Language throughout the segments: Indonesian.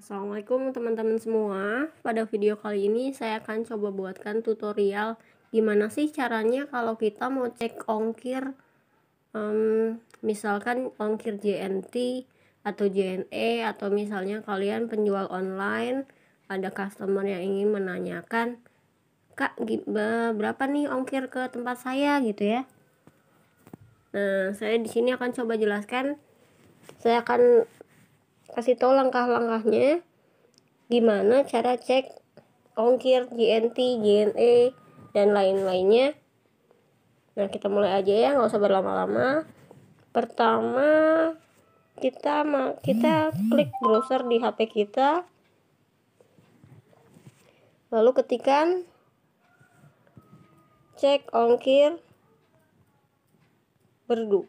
Assalamualaikum teman-teman semua Pada video kali ini saya akan coba buatkan tutorial Gimana sih caranya kalau kita mau cek ongkir um, Misalkan ongkir JNT atau JNE Atau misalnya kalian penjual online Ada customer yang ingin menanyakan Kak berapa nih ongkir ke tempat saya gitu ya Nah saya di sini akan coba jelaskan Saya akan kasih tahu langkah-langkahnya gimana cara cek ongkir GNT, GNE dan lain-lainnya nah kita mulai aja ya nggak usah berlama-lama pertama kita kita klik browser di HP kita lalu ketikan cek ongkir berdu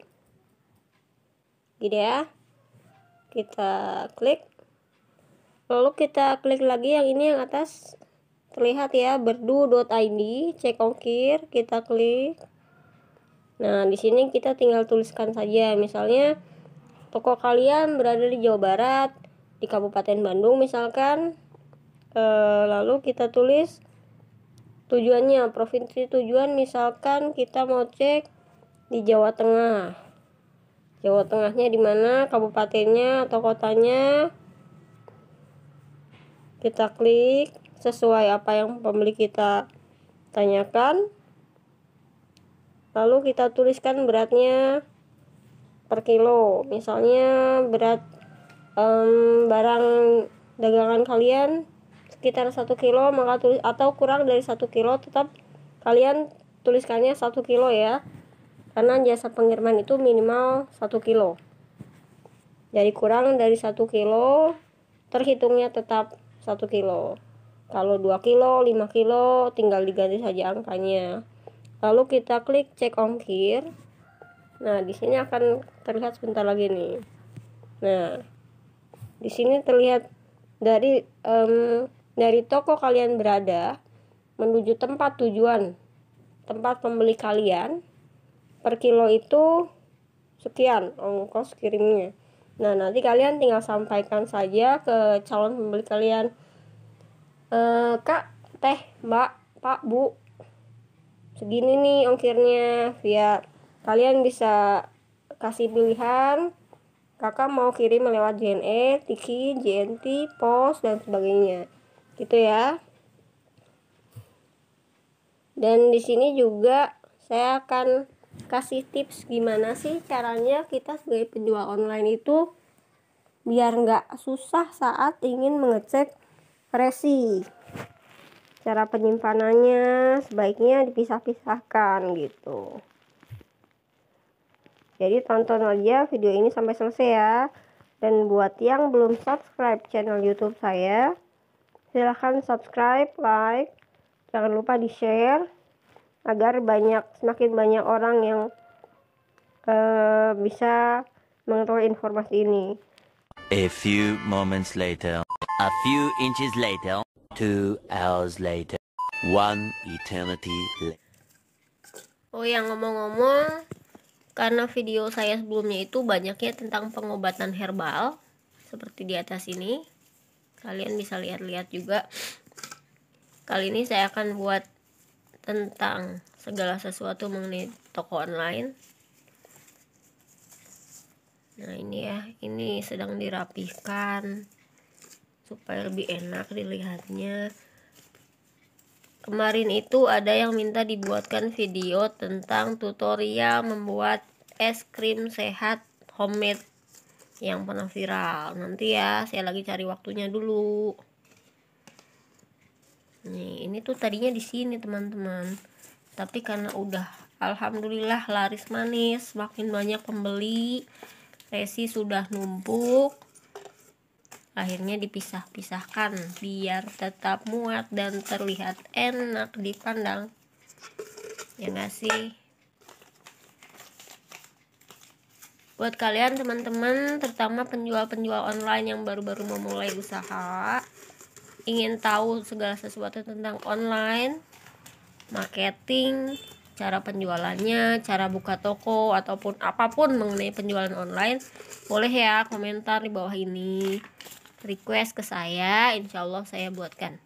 gitu ya kita klik lalu kita klik lagi yang ini yang atas terlihat ya berdu.id cek ongkir kita klik nah di sini kita tinggal tuliskan saja misalnya toko kalian berada di Jawa Barat di Kabupaten Bandung misalkan e, lalu kita tulis tujuannya provinsi tujuan misalkan kita mau cek di Jawa Tengah Jawa Tengahnya di mana, kabupatennya atau kotanya. Kita klik sesuai apa yang pembeli kita tanyakan. Lalu kita tuliskan beratnya per kilo. Misalnya berat um, barang dagangan kalian sekitar 1 kilo maka tulis atau kurang dari 1 kilo tetap kalian tuliskannya 1 kilo ya karena jasa pengiriman itu minimal 1 kilo jadi kurang dari 1 kilo terhitungnya tetap 1 kilo kalau 2 kilo, 5 kilo tinggal diganti saja angkanya lalu kita klik cek ongkir nah di sini akan terlihat sebentar lagi nih nah di sini terlihat dari um, dari toko kalian berada menuju tempat tujuan tempat pembeli kalian per kilo itu sekian ongkos kirimnya nah nanti kalian tinggal sampaikan saja ke calon pembeli kalian e, kak teh mbak pak bu segini nih ongkirnya via kalian bisa kasih pilihan kakak mau kirim lewat JNE, Tiki, JNT, POS, dan sebagainya gitu ya dan di sini juga saya akan kasih tips gimana sih caranya kita sebagai penjual online itu biar nggak susah saat ingin mengecek resi cara penyimpanannya sebaiknya dipisah-pisahkan gitu jadi tonton aja video ini sampai selesai ya dan buat yang belum subscribe channel youtube saya silahkan subscribe like jangan lupa di share agar banyak semakin banyak orang yang uh, bisa mengetahui informasi ini. A few moments later, a few inches later, two hours later, one eternity later. Oh yang ngomong-ngomong, karena video saya sebelumnya itu banyaknya tentang pengobatan herbal seperti di atas ini. Kalian bisa lihat-lihat juga. Kali ini saya akan buat tentang segala sesuatu mengenai toko online nah ini ya ini sedang dirapihkan supaya lebih enak dilihatnya kemarin itu ada yang minta dibuatkan video tentang tutorial membuat es krim sehat homemade yang pernah viral nanti ya saya lagi cari waktunya dulu nih ini tuh tadinya di sini teman-teman tapi karena udah alhamdulillah laris manis makin banyak pembeli resi sudah numpuk akhirnya dipisah-pisahkan biar tetap muat dan terlihat enak dipandang ya gak sih buat kalian teman-teman terutama penjual-penjual online yang baru-baru memulai usaha ingin tahu segala sesuatu tentang online marketing cara penjualannya, cara buka toko ataupun apapun mengenai penjualan online, boleh ya komentar di bawah ini. Request ke saya, insyaallah saya buatkan.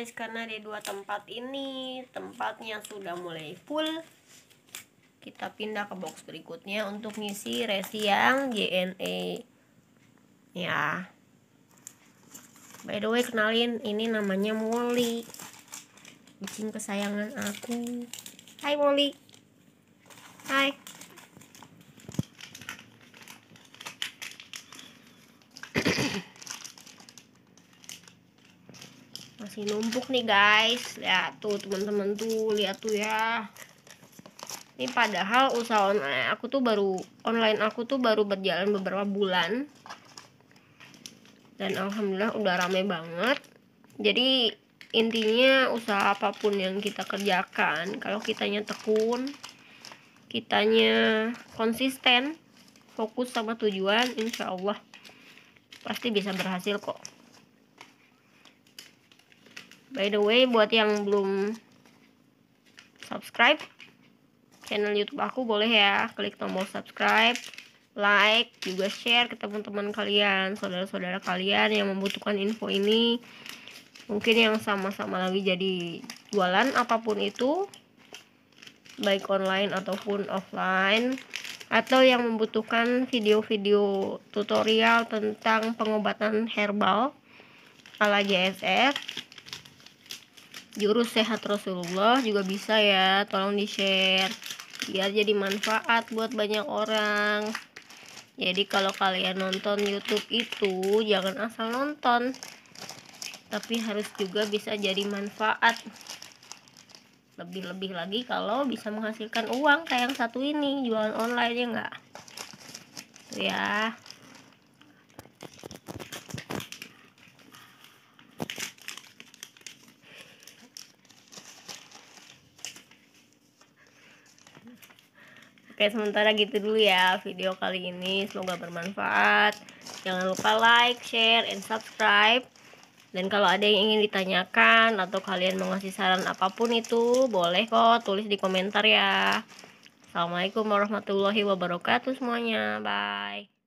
guys karena di dua tempat ini tempatnya sudah mulai full kita pindah ke box berikutnya untuk ngisi resi yang JNE ya by the way kenalin ini namanya Molly kucing kesayangan aku hai Molly hai masih numpuk nih guys lihat tuh teman-teman tuh lihat tuh ya ini padahal usaha online aku tuh baru online aku tuh baru berjalan beberapa bulan dan alhamdulillah udah rame banget jadi intinya usaha apapun yang kita kerjakan kalau kitanya tekun kitanya konsisten fokus sama tujuan insyaallah pasti bisa berhasil kok By the way, buat yang belum subscribe channel YouTube aku boleh ya klik tombol subscribe, like, juga share ke teman-teman kalian, saudara-saudara kalian yang membutuhkan info ini. Mungkin yang sama-sama lagi jadi jualan apapun itu baik online ataupun offline atau yang membutuhkan video-video tutorial tentang pengobatan herbal ala JSF jurus sehat Rasulullah juga bisa ya tolong di share biar jadi manfaat buat banyak orang jadi kalau kalian nonton YouTube itu jangan asal nonton tapi harus juga bisa jadi manfaat lebih-lebih lagi kalau bisa menghasilkan uang kayak yang satu ini jualan online ya enggak ya Oke, sementara gitu dulu ya video kali ini. Semoga bermanfaat. Jangan lupa like, share, and subscribe. Dan kalau ada yang ingin ditanyakan atau kalian mau ngasih saran apapun itu, boleh kok tulis di komentar ya. Assalamualaikum warahmatullahi wabarakatuh semuanya. Bye.